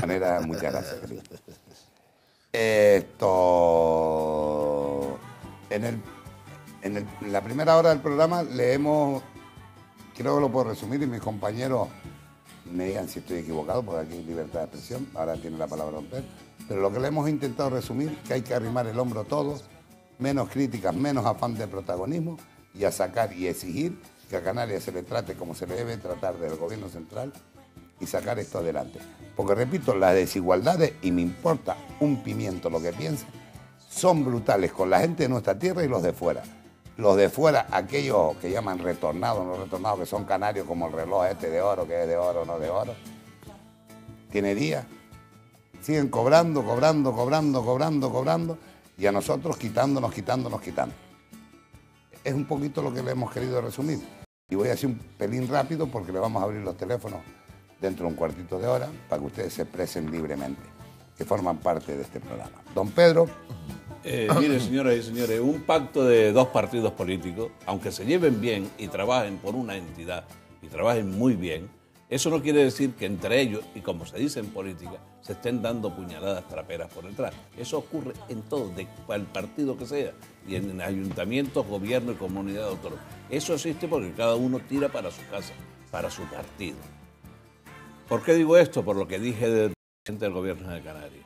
manera, muchas gracias. Esto. En, el, en, la primera hora del programa le hemos... creo que lo puedo resumir, y mis compañeros me digan si estoy equivocado, porque aquí hay libertad de expresión, ahora tiene la palabra don Pedro. Pero lo que le hemos intentado resumir, es que hay que arrimar el hombro a todos, menos críticas, menos afán de protagonismo, y a sacar y exigir que a Canarias se le trate como se le debe tratar del gobierno central y sacar esto adelante. Porque repito, las desigualdades, y me importa un pimiento lo que piensen, son brutales con la gente de nuestra tierra y los de fuera. Los de fuera, aquellos que llaman retornados, no retornados, que son canarios como el reloj este de oro, que es de oro, no de oro, tiene días Siguen cobrando, cobrando, cobrando, cobrando, cobrando, y a nosotros quitándonos, quitándonos, quitando. Es un poquito lo que le hemos querido resumir. Y voy a hacer un pelín rápido porque le vamos a abrir los teléfonos dentro de un cuartito de hora para que ustedes se expresen libremente, que forman parte de este programa. Don Pedro. Eh, mire, señoras y señores, un pacto de dos partidos políticos, aunque se lleven bien y trabajen por una entidad y trabajen muy bien, eso no quiere decir que entre ellos, y como se dice en política, se estén dando puñaladas traperas por detrás. Eso ocurre en todo, de cual partido que sea, y en ayuntamientos, gobierno y comunidad autónoma. Eso existe porque cada uno tira para su casa, para su partido. ¿Por qué digo esto? Por lo que dije del presidente del gobierno de Canarias.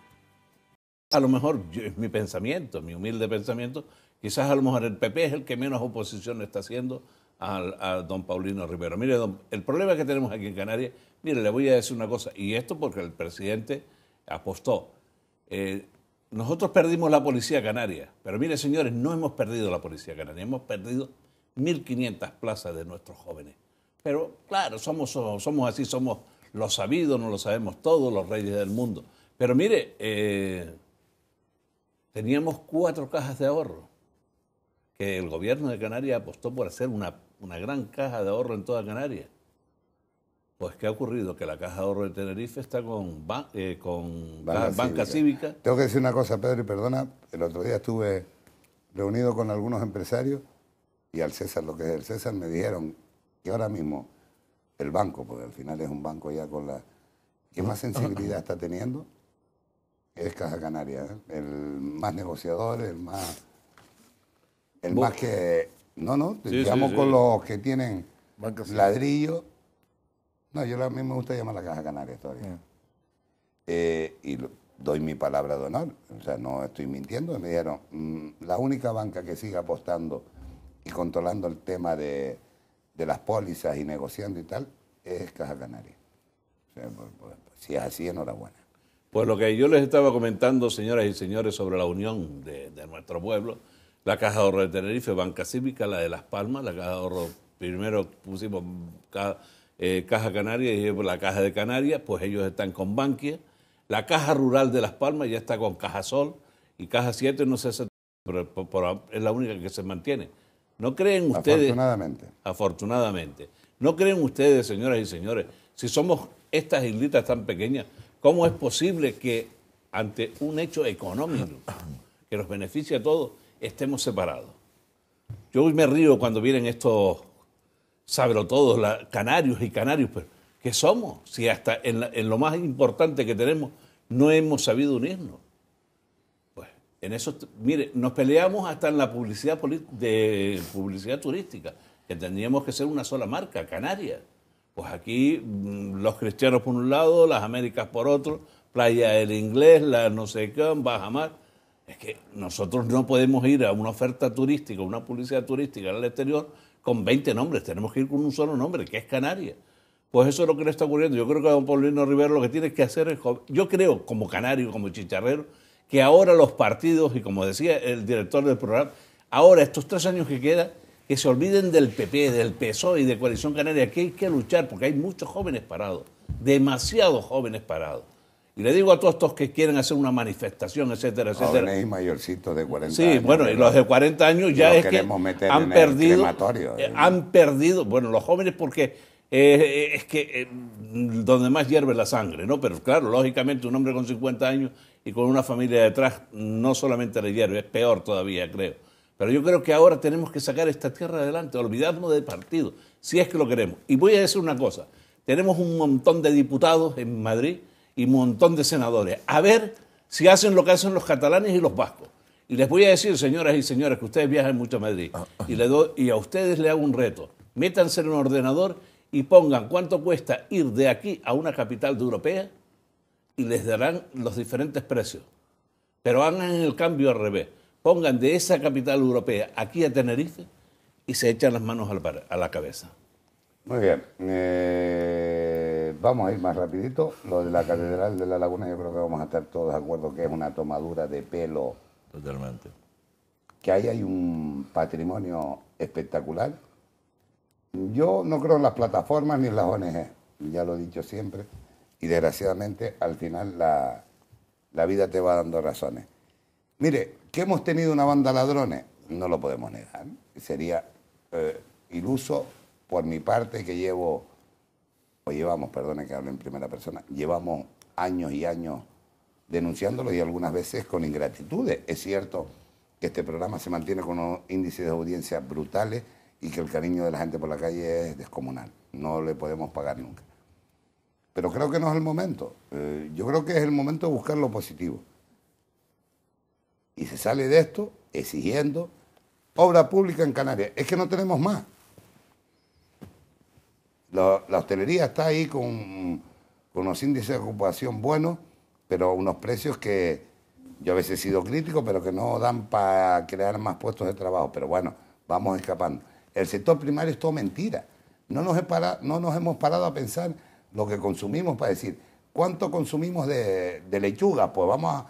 A lo mejor es mi pensamiento, mi humilde pensamiento, quizás a lo mejor el PP es el que menos oposición está haciendo al, a don Paulino Rivero. Mire, el problema que tenemos aquí en Canarias, mire, le voy a decir una cosa, y esto porque el presidente apostó. Eh, nosotros perdimos la policía canaria, pero mire, señores, no hemos perdido la policía canaria, hemos perdido 1.500 plazas de nuestros jóvenes. Pero claro, somos, somos así, somos lo sabido no lo sabemos todos, los reyes del mundo. Pero mire, eh, teníamos cuatro cajas de ahorro, que el gobierno de Canarias apostó por hacer una, gran caja de ahorro en toda Canarias. Pues, ¿qué ha ocurrido? Que la Caja de Ahorro de Tenerife está con, eh, con banca, cívica. cívica. Tengo que decir una cosa, Pedro, y perdona. El otro día estuve reunido con algunos empresarios y al César, lo que es el César, me dijeron que ahora mismo el banco, porque al final es un banco ya con la... ¿Qué más sensibilidad está teniendo? Es Caja Canaria, ¿eh? el más negociador, el más... El más que... No, no, digamos con los que tienen ladrillo. No, yo a mí me gusta llamar la Caja Canaria todavía. Ah. Eh, y doy mi palabra de honor, o sea, no estoy mintiendo. Me dijeron, mm, la única banca que sigue apostando y controlando el tema de de las pólizas y negociando y tal, es Caja Canaria. si es así, enhorabuena. Pues lo que yo les estaba comentando, señoras y señores, sobre la unión de, nuestro pueblo, la Caja de Ahorro de Tenerife, Banca Cívica, la de Las Palmas, la Caja de Ahorro, primero pusimos eh, Caja Canaria y la Caja de Canarias, pues ellos están con Bankia, la Caja Rural de Las Palmas ya está con Caja Sol y Caja 7, no sé, si es la única que se mantiene. ¿No creen ustedes? Afortunadamente. Afortunadamente. ¿No creen ustedes, señoras y señores, si somos estas islitas tan pequeñas, cómo es posible que ante un hecho económico que nos beneficia a todos, estemos separados? Yo me río cuando vienen estos todos la, canarios y canarios, pero pues, ¿qué somos? Si hasta en, en lo más importante que tenemos no hemos sabido unirnos. En eso, mire, nos peleamos hasta en la publicidad de publicidad turística, que tendríamos que ser una sola marca, Canarias. Pues aquí mm, los cristianos por un lado, las Américas por otro, Playa del Inglés, la no sé qué, Bajamar. Es que nosotros no podemos ir a una oferta turística, una publicidad turística en el exterior con 20 nombres, tenemos que ir con un solo nombre, que es Canarias. Pues eso es lo que le está ocurriendo. Yo creo que a don Paulino Rivero lo que tiene que hacer es, yo creo, como canario, como chicharrero, que ahora los partidos, y como decía el director del programa, ahora estos tres años que quedan, que se olviden del PP, del PSOE y de Coalición Canaria, que hay que luchar porque hay muchos jóvenes parados, demasiados jóvenes parados. Y le digo a todos estos que quieren hacer una manifestación, etcétera, etcétera. Jóvenes y mayorcitos de 40 sí, bueno, y los de 40 años ya es que han perdido, eh, ¿eh? han perdido, bueno, los jóvenes porque eh, eh, es que eh, donde más hierve la sangre, ¿no? Pero claro, lógicamente un hombre con 50 años y con una familia detrás no solamente le hierve, es peor todavía, creo. Pero yo creo que ahora tenemos que sacar esta tierra adelante, olvidarnos del partido, si es que lo queremos. Y voy a decir una cosa, tenemos un montón de diputados en Madrid y un montón de senadores. A ver si hacen lo que hacen los catalanes y los vascos. Y les voy a decir, señoras y señores, que ustedes viajan mucho a Madrid. Ah, ah. Y, le doy, y a ustedes le hago un reto. Métanse en un ordenador y pongan cuánto cuesta ir de aquí a una capital europea y les darán los diferentes precios. Pero hagan el cambio al revés. Pongan de esa capital europea aquí a Tenerife y se echan las manos a la cabeza. Muy bien. Eh, vamos a ir más rapidito. Lo de la Catedral de la Laguna yo creo que vamos a estar todos de acuerdo que es una tomadura de pelo. Totalmente. Que ahí hay un patrimonio espectacular yo no creo en las plataformas ni en las ONG, ya lo he dicho siempre, y desgraciadamente al final la, vida te va dando razones. Mire, que hemos tenido una banda ladrones, no lo podemos negar. Sería eh, iluso por mi parte que llevo, o llevamos, perdone que hable en primera persona, llevamos años y años denunciándolo y algunas veces con ingratitudes. Es cierto que este programa se mantiene con unos índices de audiencia brutales y que el cariño de la gente por la calle es descomunal. No le podemos pagar nunca. Pero creo que no es el momento. Eh, yo creo que es el momento de buscar lo positivo. Y se sale de esto exigiendo obra pública en Canarias. Es que no tenemos más. La, hostelería está ahí con, unos índices de ocupación buenos, pero unos precios que yo a veces he sido crítico, pero que no dan para crear más puestos de trabajo. Pero bueno, vamos escapando. El sector primario es todo mentira. No nos, hemos parado a pensar lo que consumimos para decir, ¿cuánto consumimos de, lechuga? Pues vamos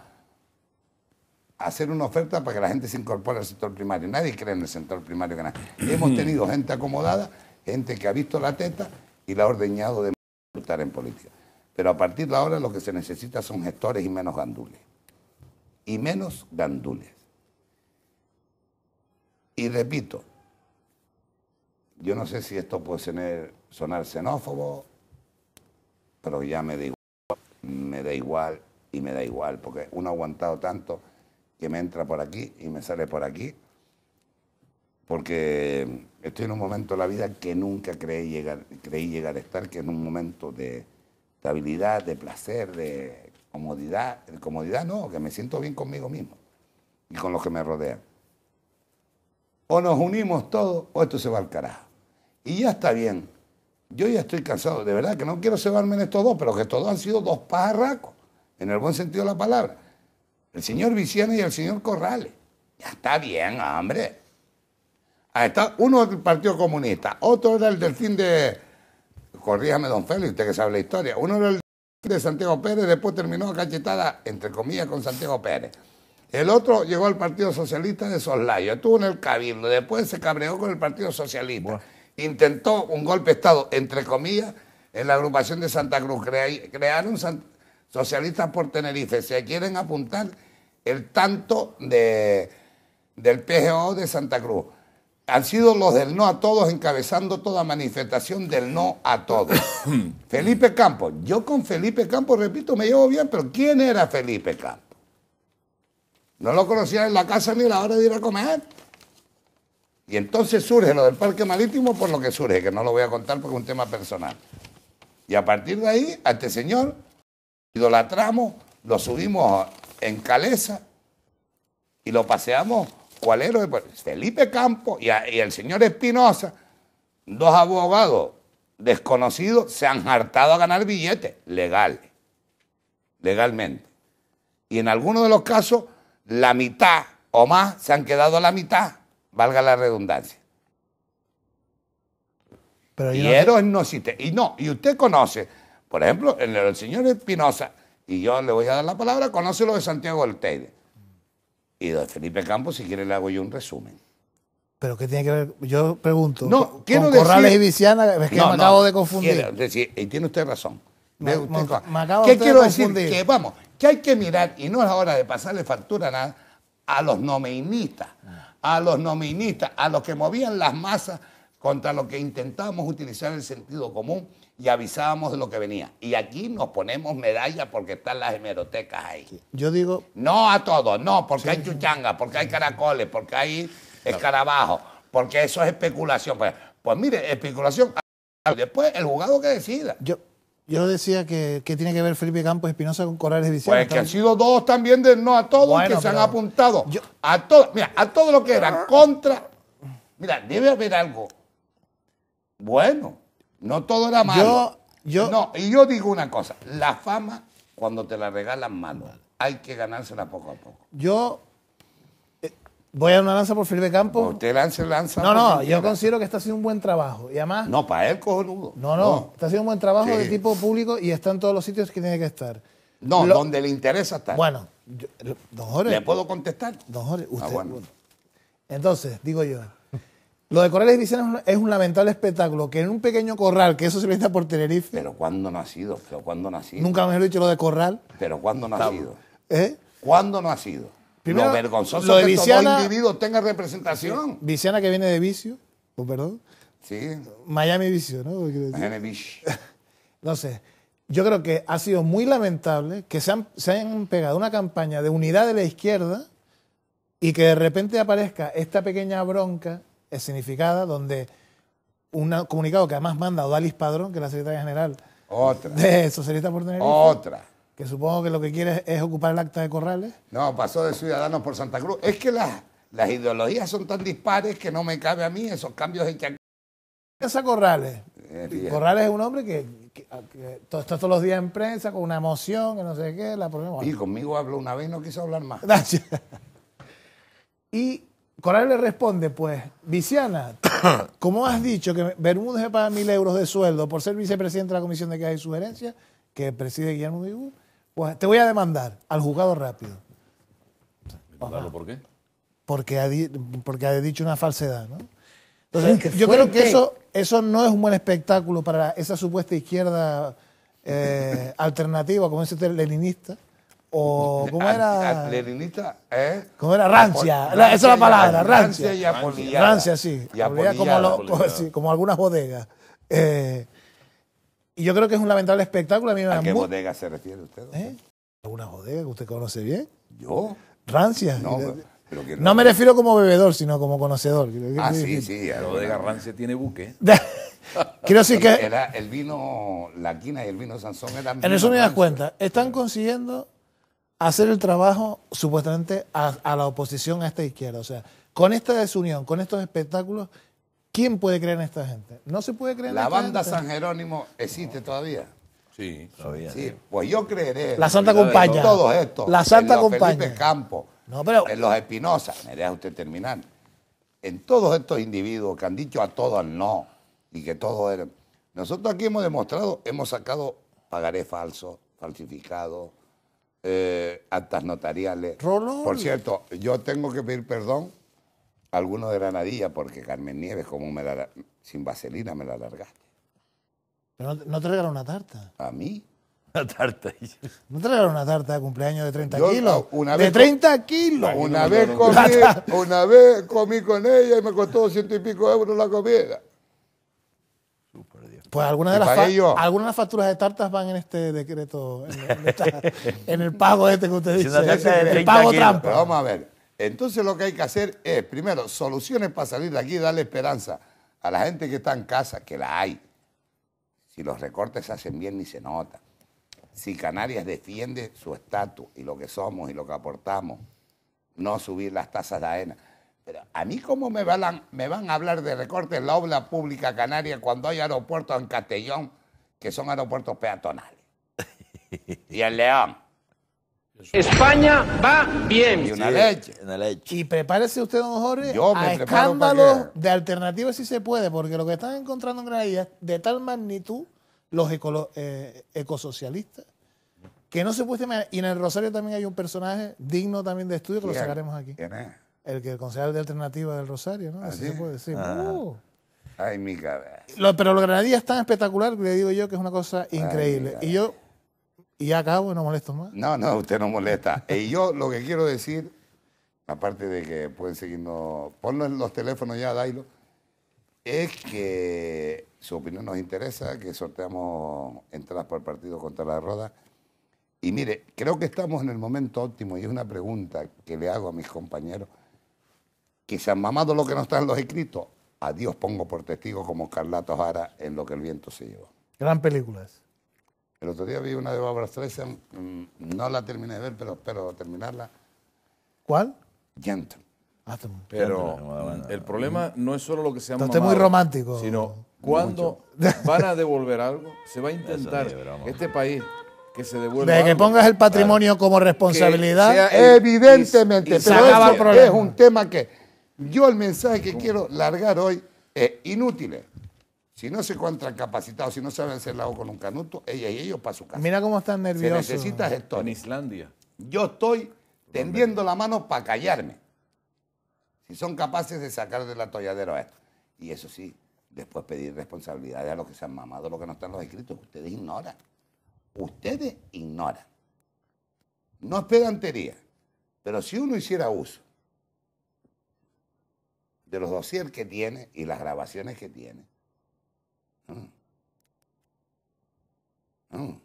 a hacer una oferta para que la gente se incorpore al sector primario. Nadie cree en el sector primario hemos tenido gente acomodada, gente que ha visto la teta y la ha ordeñado de estar en política. Pero a partir de ahora lo que se necesita son gestores y menos gandules. Y menos gandules. Y repito, yo no sé si esto puede sonar xenófobo, pero ya me da igual, me da igual y me da igual, porque uno ha aguantado tanto que me entra por aquí y me sale por aquí, porque estoy en un momento de la vida que nunca creí llegar, creí llegar a estar, que en un momento de estabilidad, de placer, de comodidad, de comodidad no, que me siento bien conmigo mismo y con los que me rodean. O nos unimos todos o esto se va al carajo. Y ya está bien. Yo ya estoy cansado, de verdad que no quiero cebarme en estos dos, pero que estos dos han sido dos pajarracos, en el buen sentido de la palabra. El señor Viciana y el señor Corrales. Ya está bien, hombre. está, uno del Partido Comunista, otro era el fin de. Corríjame, don Félix, usted que sabe la historia. Uno era el de Santiago Pérez, después terminó cachetada, entre comillas, con Santiago Pérez. El otro llegó al Partido Socialista de Soslayo, estuvo en el Cabildo, después se cabreó con el Partido Socialista intentó un golpe de Estado, entre comillas, en la agrupación de Santa Cruz. crearon socialistas por Tenerife. Se quieren apuntar el tanto de, del PGO de Santa Cruz. Han sido los del no a todos encabezando toda manifestación del no a todos. Felipe Campos. Yo con Felipe Campos, repito, me llevo bien, pero ¿quién era Felipe Campos? No lo conocía en la casa ni a la hora de ir a comer. Y entonces surge lo del parque marítimo por lo que surge, que no lo voy a contar porque es un tema personal. Y a partir de ahí, a este señor, idolatramos, lo subimos en caleza y lo paseamos. ¿Cuál era? Pues, Felipe Campos y, el señor Espinosa, dos abogados desconocidos, se han hartado a ganar billetes legales, legalmente. Y en algunos de los casos, la mitad o más se han quedado a la mitad valga la redundancia. Pero y, no... no existe. y no, y usted conoce, por ejemplo, el, señor Espinosa, y yo le voy a dar la palabra, conoce lo de Santiago del Y de Felipe Campos, si quiere, le hago yo un resumen. ¿Pero qué tiene que ver? Yo pregunto. No, Corrales decir, y Viciana, es que me acabo de confundir. Decir, y tiene usted razón. Me, acabo ¿Qué quiero decir? Que vamos, que hay que mirar, y no es hora de pasarle factura a nada, a los nomeinistas a los noministas, a los que movían las masas contra los que intentábamos utilizar el sentido común y avisábamos de lo que venía. Y aquí nos ponemos medalla porque están las hemerotecas ahí. Yo digo... No a todos, no, porque hay chuchanga, porque hay caracoles, porque hay escarabajos, porque eso es especulación. Pues, pues, mire, especulación. Después el juzgado que decida. Yo, yo decía que, tiene que ver Felipe Campos Espinosa con Corrales Vicente. Pues que han sido dos también de no a todos que se han apuntado. a todo, mira, a todo lo que era ah. contra. Mira, debe haber algo. Bueno, no todo era malo. Yo, yo, no, y yo digo una cosa, la fama cuando te la regalan malo, hay que ganársela poco a poco. Yo Voy a dar una lanza por Felipe Campos. Usted lance, lanza. No, no, yo considero que está haciendo un buen trabajo. Y además. No, para él, cojonudo. No, no, Está haciendo un buen trabajo de tipo público y está en todos los sitios que tiene que estar. No, donde le interesa estar. Bueno, don ¿Le puedo contestar? Don Jorge, ah, usted. Entonces, digo yo. Lo de Corrales y es un lamentable espectáculo que en un pequeño corral, que eso se está por Tenerife. Pero cuando no ha sido? ¿Pero cuando Nunca me he dicho lo de corral. ¿Pero cuando no ha sido? ¿Eh? ¿Cuándo no ha sido? lo vergonzoso lo de que individuo tenga representación. Viciana que viene de vicio, pues, perdón. Sí. Miami vicio, ¿no? Miami vicio. Entonces, Yo creo que ha sido muy lamentable que se han, pegado una campaña de unidad de la izquierda y que de repente aparezca esta pequeña bronca significada donde un comunicado que además manda Odalis Padrón, que es la secretaria general Otra. de Socialista por Otra que supongo que lo que quiere es ocupar el acta de Corrales. No, pasó de Ciudadanos por Santa Cruz. Es que las, ideologías son tan dispares que no me cabe a mí esos cambios en que... Esa Corrales. Eh, Corrales es un hombre que, está todos los días en prensa con una emoción, que no sé qué. La problema. Y conmigo habló una vez y no quiso hablar más. y Corrales le responde, pues, Viciana, como has dicho que Bermúdez paga mil euros de sueldo por ser vicepresidente de la Comisión de Quejas y Sugerencia, que preside Guillermo Vibú, te voy a demandar al juzgado rápido. por qué? Porque ha, porque ha dicho una falsedad, ¿no? Entonces, yo creo que eso, eso no es un buen espectáculo para esa supuesta izquierda eh, alternativa, como ese leninista. O, ¿cómo era? Ah, ah, leninista, ¿eh? ¿Cómo era? Rancia. esa es la palabra, rancia. Rancia y Rancia, sí. como, algunas bodegas. Eh, y yo creo que es un lamentable espectáculo. A, qué bodega se refiere usted? ¿Eh? ¿Alguna bodega que usted conoce bien? ¿Yo? Rancia. No, me refiero como bebedor, sino como conocedor. Ah, sí, sí, la bodega Rancia tiene buque. Quiero decir que. el vino, la y el vino Sansón eran. En eso me das cuenta. están consiguiendo hacer el trabajo supuestamente a, la oposición a esta izquierda. O sea, con esta desunión, con estos espectáculos, ¿Quién puede creer en esta gente? No se puede creer en la banda San Jerónimo existe todavía. Sí, todavía. Sí, pues yo creeré. La Santa Compañía. Todos estos. La Santa en los Felipe Campo. No, pero... En los Espinosa. Me deja usted terminar. En todos estos individuos que han dicho a todos no y que todos eran. Nosotros aquí hemos demostrado, hemos sacado pagaré falso, falsificado, eh, actas notariales. Por cierto, yo tengo que pedir perdón alguno de granadilla, porque Carmen Nieves, como me sin vaselina, me la largaste. Pero no, te regaló una tarta. ¿A mí? Una tarta. ¿No te regaló una tarta de cumpleaños de 30 kilos? ¡De 30 kilos! Una vez, comí, una vez comí con ella y me costó ciento y pico euros la comida. Pues algunas de, las algunas las facturas de tartas van en este decreto, en, en el pago este que usted dice, el pago trampa. Vamos a ver, entonces lo que hay que hacer es, primero, soluciones para salir de aquí y darle esperanza a la gente que está en casa, que la hay. Si los recortes se hacen bien ni se nota. Si Canarias defiende su estatus y lo que somos y lo que aportamos, no subir las tasas de AENA. Pero a mí cómo me van, me van a hablar de recortes en la obra pública canaria cuando hay aeropuertos en Castellón que son aeropuertos peatonales. y en León España va bien. Y una leche, Y prepárese usted, don Jorge, a escándalos de alternativas si se puede, porque lo que están encontrando en Granadilla, de tal magnitud los eh, ecosocialistas que no se puede Y en el Rosario también hay un personaje digno también de estudio que lo sacaremos aquí. ¿Quién es? El que el concejal de alternativa del Rosario, ¿no? ¿Ah, Así se puede decir. Ah. Uh. Ay, mi Lo- pero los es tan espectacular, le digo yo que es una cosa increíble. y yo y acabo y no molesto más. No, no, usted no molesta. y yo lo que quiero decir, aparte de que pueden seguirnos, ponlo en los teléfonos ya, Dailo, es que su opinión nos interesa, que sorteamos entradas por partido contra la Roda. Y mire, creo que estamos en el momento óptimo y es una pregunta que le hago a mis compañeros que se han mamado lo que no están los escritos. adiós pongo por testigo como Carlato Jara en lo que el viento se llevó. Gran película el otro día vi una de obras Streisand, mm, no la terminé de ver, pero espero terminarla. ¿Cuál? Gentle. Ah, pero el problema mm. no es solo lo que se llama. muy romántico. Sino cuando van a devolver algo, se va a intentar. este país que se devuelva. De que pongas el patrimonio como responsabilidad. Evidentemente, pero es un tema que. Yo el mensaje que quiero largar hoy es inútil. Si no se encuentran capacitados, si no saben hacer algo con un canuto, ella y ellos para su casa. Mira cómo están nerviosos. Si necesitas En Islandia. Yo estoy tendiendo la mano para callarme. Si son capaces de sacar del atolladero a esto. Y eso sí, después pedir responsabilidades a los que se han mamado, los que no están los escritos. Ustedes ignoran. Ustedes ignoran. No es pedantería, pero si uno hiciera uso de los dossiers que tiene y las grabaciones que tiene, Mm. Mm.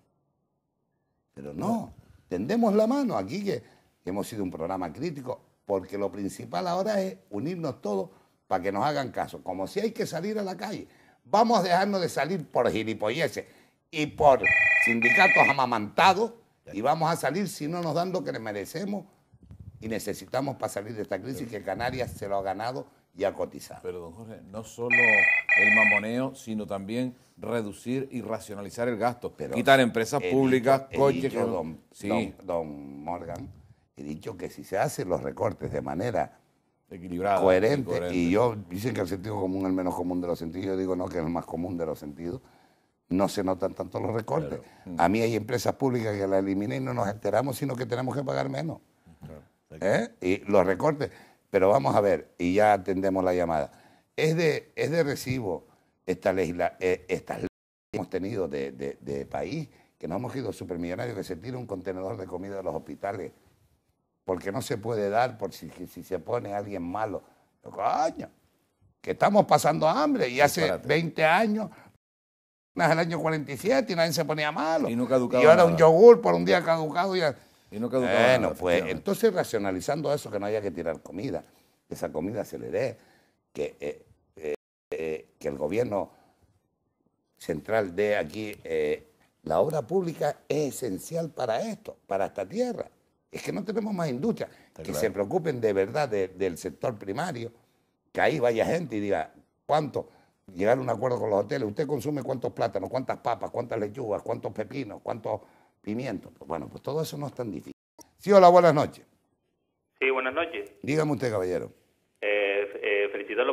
Pero no, tendemos la mano aquí que hemos sido un programa crítico, porque lo principal ahora es unirnos todos para que nos hagan caso. Como si hay que salir a la calle, vamos a dejarnos de salir por gilipolleces y por sindicatos amamantados y vamos a salir si no nos dan lo que merecemos y necesitamos para salir de esta crisis que Canarias se lo ha ganado y a cotizar. Pero, don Jorge, no solo el mamoneo, sino también reducir y racionalizar el gasto. Quitar empresas públicas, dicho, coches. don, sí. don, Morgan, he dicho que si se hacen los recortes de manera equilibrada, coherente, y, yo dicen que el sentido común es el menos común de los sentidos, yo digo no, que es el más común de los sentidos no se notan tanto los recortes. A mí hay empresas públicas que las eliminé y no nos enteramos, sino que tenemos que pagar menos. ¿Eh? Y los recortes. Pero vamos a ver, y ya atendemos la llamada. Es de, es de recibo esta eh, estas leyes que hemos tenido de, país, que nos hemos ido supermillonarios, que se tira un contenedor de comida de los hospitales, porque no se puede dar por si, si se pone alguien malo. coño, que estamos pasando hambre y hace 20 años el año 47 y nadie se ponía malo. Y, no y ahora un yogur por un día caducado. Ya. Bueno, pues entonces racionalizando eso, que no haya que tirar comida, que esa comida se le dé, que, eh, eh, eh, que el gobierno central dé aquí, la obra pública es esencial para esto, para esta tierra. Es que no tenemos más industria. que se preocupen de verdad del sector primario, que ahí vaya gente y diga, ¿cuánto? Llegar a un acuerdo con los hoteles, usted consume cuántos plátanos, cuántas papas, cuántas lechugas, cuántos pepinos, cuántos Pimiento. Pues bueno, pues todo eso no es tan difícil. Sí, hola, buenas noches. Sí, buenas noches. Dígame usted, caballero. Eh, eh, felicitarlo por